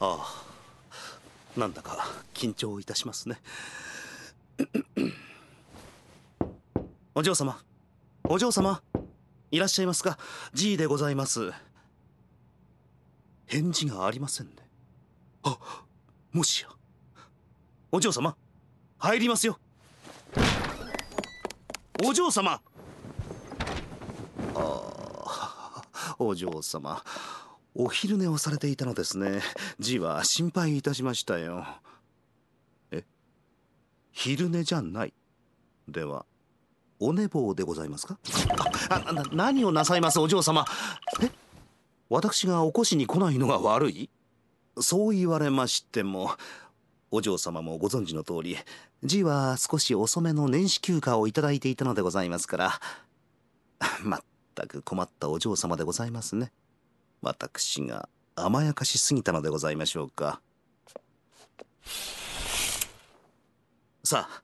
ああなんだか緊張いたしますね お嬢様お嬢様いらっしゃいますか G でございます返事がありませんねあもしやお嬢様入りますよお嬢様ああお嬢様お昼寝をされていたのですね。じは心配いたしましたよ。え昼寝じゃない。では、お寝坊でございますかあな、何をなさいます、お嬢様。え私が起こしに来ないのが悪いそう言われましても、お嬢様もご存知の通り、じは少し遅めの年始休暇をいただいていたのでございますから、まったく困ったお嬢様でございますね。私が甘やかしすぎたのでございましょうか。さあ、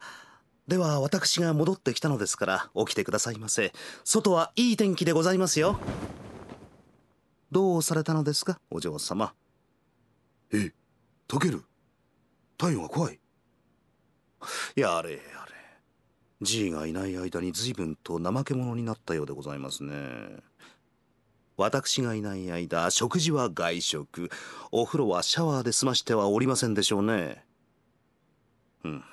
では私が戻ってきたのですから起きてくださいませ。外はいい天気でございますよ。どうされたのですか、お嬢様。え、溶ける体温が怖い。やれやれ。じいがいない間に随分と怠け者になったようでございますね。私がいない間食事は外食お風呂はシャワーで済ましてはおりませんでしょうねうん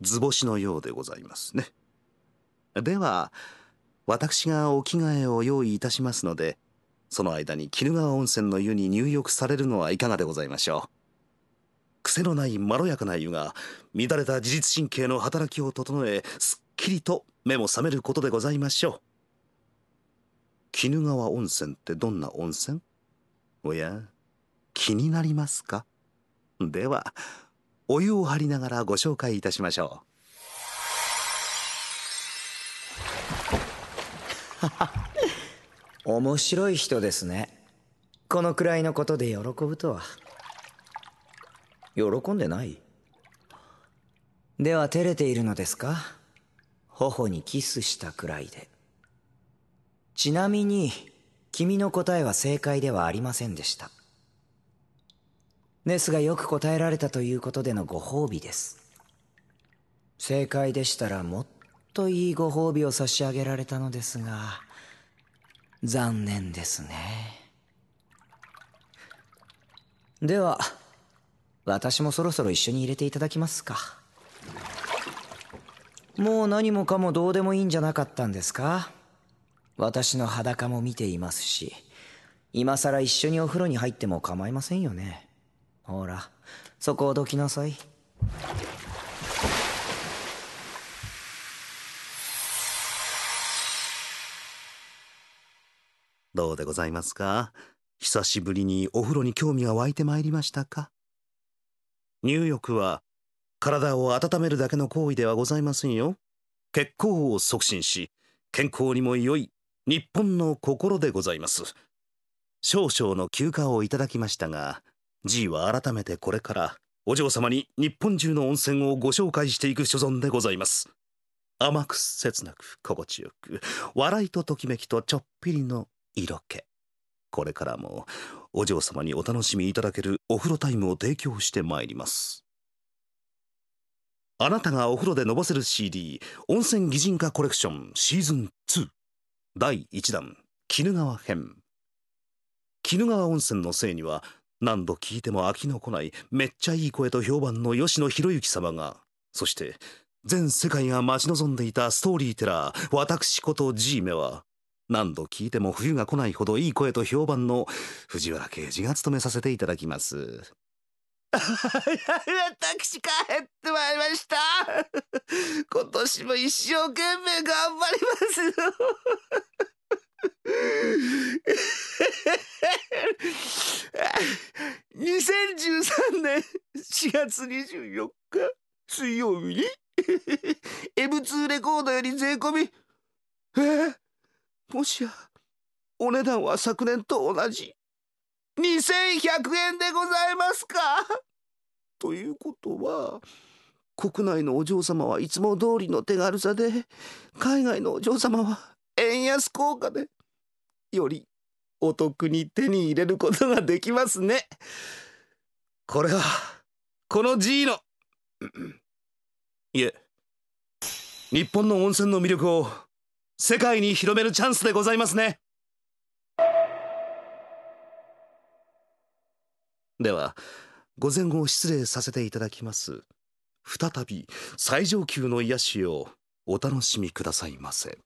図星のようでございますねでは私がお着替えを用意いたしますのでその間に鬼怒川温泉の湯に入浴されるのはいかがでございましょう癖のないまろやかな湯が乱れた自律神経の働きを整えすっきりと目も覚めることでございましょう鬼怒川温泉ってどんな温泉おや、気になりますかでは、お湯を張りながらご紹介いたしましょう。面白い人ですね。このくらいのことで喜ぶとは。喜んでないでは照れているのですか頬にキスしたくらいで。ちなみに、君の答えは正解ではありませんでした。ですがよく答えられたということでのご褒美です。正解でしたらもっといいご褒美を差し上げられたのですが、残念ですね。では、私もそろそろ一緒に入れていただきますか。もう何もかもどうでもいいんじゃなかったんですか私の裸も見ていますし、今さら一緒にお風呂に入っても構いませんよね。ほら、そこをどきなさい。どうでございますか久しぶりにお風呂に興味が湧いてまいりましたか入浴は体を温めるだけの行為ではございませんよ。血行を促進し、健康にも良い日本の心でございます少々の休暇をいただきましたが G は改めてこれからお嬢様に日本中の温泉をご紹介していく所存でございます甘く切なく心地よく笑いとときめきとちょっぴりの色気これからもお嬢様にお楽しみいただけるお風呂タイムを提供してまいりますあなたがお風呂でのぼせる CD 温泉擬人化コレクションシーズン2第1弾鬼怒川編鬼怒川温泉のせいには何度聞いても飽きのこないめっちゃいい声と評判の吉野博之様がそして全世界が待ち望んでいたストーリーテラー私ことジーメは何度聞いても冬が来ないほどいい声と評判の藤原刑事が務めさせていただきます。私帰ってまいりました今年も一生懸命頑張ります2013年4月24日水曜日に M2 レコードより税込みえー、もしやお値段は昨年と同じ2100円でございますかということは国内のお嬢様はいつも通りの手軽さで海外のお嬢様は円安効果でよりお得に手に入れることができますね。これは、この G の、いえ、日本の温泉の魅力を世界に広めるチャンスでございますね。では、午前後失礼させていただきます。再び最上級の癒しをお楽しみくださいませ。